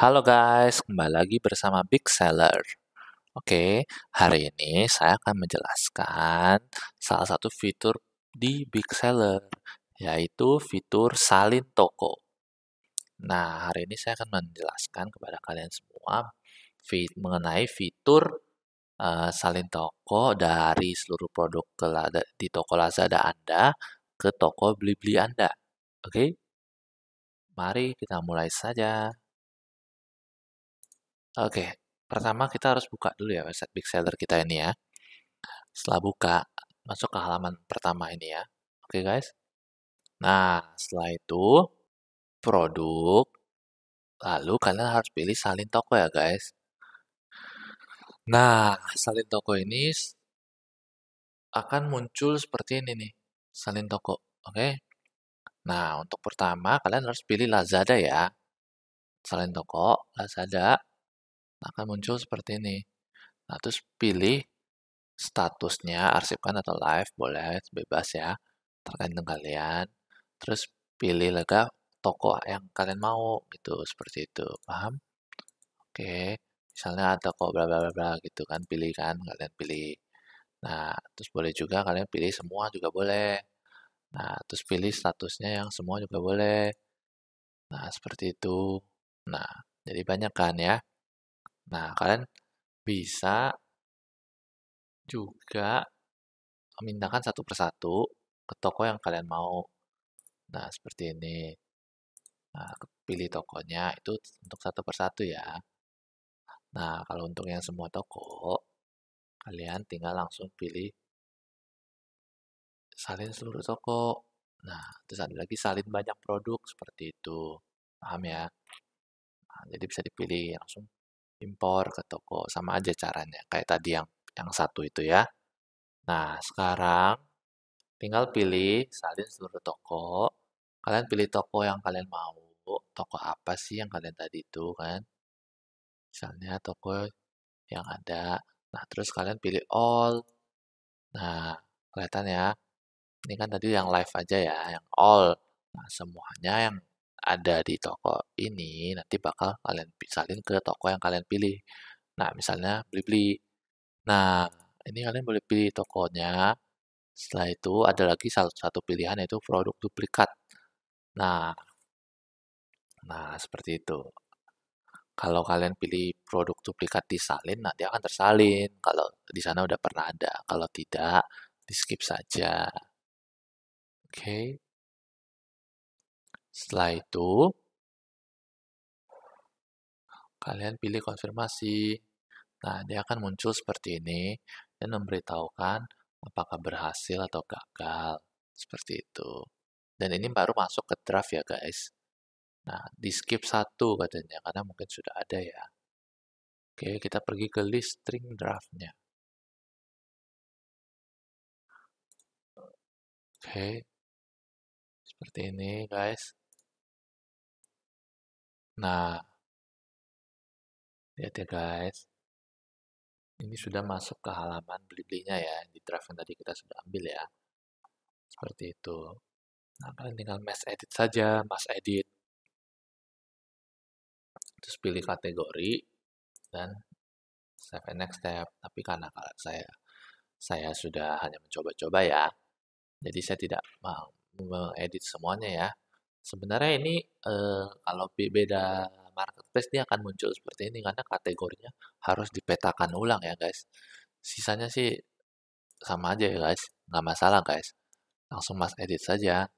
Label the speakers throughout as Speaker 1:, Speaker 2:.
Speaker 1: Halo guys, kembali lagi bersama Big Seller. Oke, hari ini saya akan menjelaskan salah satu fitur di Big Seller, yaitu fitur salin toko. Nah, hari ini saya akan menjelaskan kepada kalian semua fit mengenai fitur uh, salin toko dari seluruh produk ke Lada, di toko Lazada Anda ke toko Beli Beli Anda. Oke, mari kita mulai saja. Oke, pertama kita harus buka dulu ya website big seller kita ini ya. Setelah buka, masuk ke halaman pertama ini ya. Oke guys. Nah, setelah itu produk lalu kalian harus pilih salin toko ya guys. Nah, salin toko ini akan muncul seperti ini nih, salin toko. Oke. Okay? Nah, untuk pertama kalian harus pilih Lazada ya. Salin toko, Lazada akan muncul seperti ini. Nah, terus pilih statusnya, arsipkan atau live, boleh, bebas ya, tergantung kalian. Terus pilih lega toko yang kalian mau, gitu, seperti itu, paham? Oke, misalnya ada kok bla bla bla gitu kan, pilih kan, kalian pilih. Nah, terus boleh juga kalian pilih semua juga boleh. Nah, terus pilih statusnya yang semua juga boleh. Nah, seperti itu. Nah, jadi banyak kan ya. Nah, kalian bisa juga memintakan satu persatu ke toko yang kalian mau. Nah, seperti ini. Nah, pilih tokonya itu untuk satu persatu ya. Nah, kalau untuk yang semua toko, kalian tinggal langsung pilih salin seluruh toko. Nah, terus ada lagi salin banyak produk seperti itu. Paham ya? Nah, jadi bisa dipilih langsung impor ke toko sama aja caranya kayak tadi yang yang satu itu ya nah sekarang tinggal pilih salin seluruh toko kalian pilih toko yang kalian mau toko apa sih yang kalian tadi itu kan misalnya toko yang ada nah terus kalian pilih all nah kelihatan ya ini kan tadi yang live aja ya yang all nah semuanya yang ada di toko ini nanti bakal kalian salin ke toko yang kalian pilih. Nah, misalnya beli-beli. Nah, ini kalian boleh pilih tokonya. Setelah itu ada lagi satu, satu pilihan yaitu produk duplikat. Nah, nah seperti itu. Kalau kalian pilih produk duplikat disalin, nah dia akan tersalin. Kalau di sana udah pernah ada, kalau tidak di skip saja. Oke. Okay. Setelah itu, kalian pilih konfirmasi. Nah, dia akan muncul seperti ini dan memberitahukan apakah berhasil atau gagal. Seperti itu. Dan ini baru masuk ke draft ya guys. Nah, di skip satu katanya karena mungkin sudah ada ya. Oke, kita pergi ke list string draftnya. Oke, seperti ini guys. Nah, lihat ya guys. Ini sudah masuk ke halaman beli-belinya ya, di draft yang tadi kita sudah ambil ya. Seperti itu. Nah, kalian tinggal mass edit saja, mass edit. Terus pilih kategori dan save and next step. Tapi karena saya saya sudah hanya mencoba-coba ya, jadi saya tidak mau mengedit semuanya ya. Sebenarnya ini, eh, kalau beda marketplace dia akan muncul seperti ini karena kategorinya harus dipetakan ulang ya, guys. Sisanya sih sama aja ya, guys, nggak masalah, guys. Langsung Mas edit saja.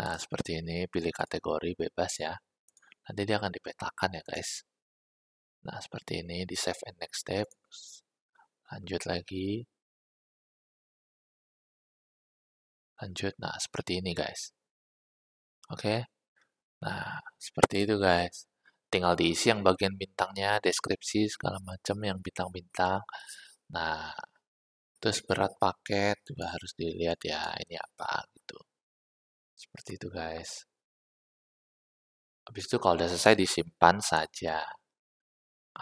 Speaker 1: Nah, seperti ini pilih kategori bebas ya. Nanti dia akan dipetakan ya, guys. Nah, seperti ini di save and next step. Lanjut lagi. Lanjut. Nah, seperti ini, guys. Oke. Okay? Nah, seperti itu guys. Tinggal diisi yang bagian bintangnya, deskripsi segala macam yang bintang-bintang. Nah, terus berat paket juga harus dilihat ya ini apa gitu. Seperti itu guys. Habis itu kalau udah selesai disimpan saja.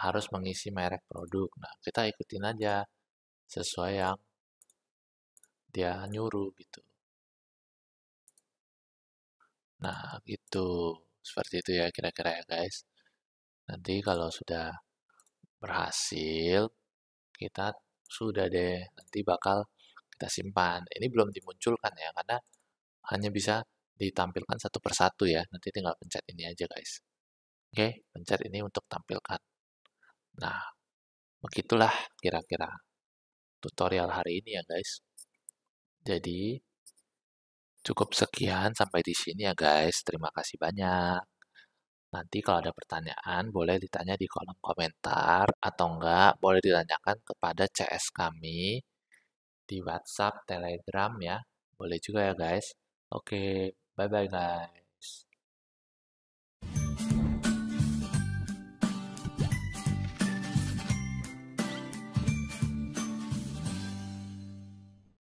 Speaker 1: Harus mengisi merek produk. Nah, kita ikutin aja sesuai yang dia nyuruh gitu. Nah, gitu. Seperti itu ya kira-kira ya guys. Nanti kalau sudah berhasil, kita sudah deh nanti bakal kita simpan. Ini belum dimunculkan ya, karena hanya bisa ditampilkan satu persatu ya. Nanti tinggal pencet ini aja guys. Oke, pencet ini untuk tampilkan. Nah, begitulah kira-kira tutorial hari ini ya guys. Jadi, Cukup sekian sampai di sini ya guys. Terima kasih banyak. Nanti kalau ada pertanyaan boleh ditanya di kolom komentar atau enggak boleh ditanyakan kepada CS kami di WhatsApp, Telegram ya. Boleh juga ya guys. Oke, bye-bye guys.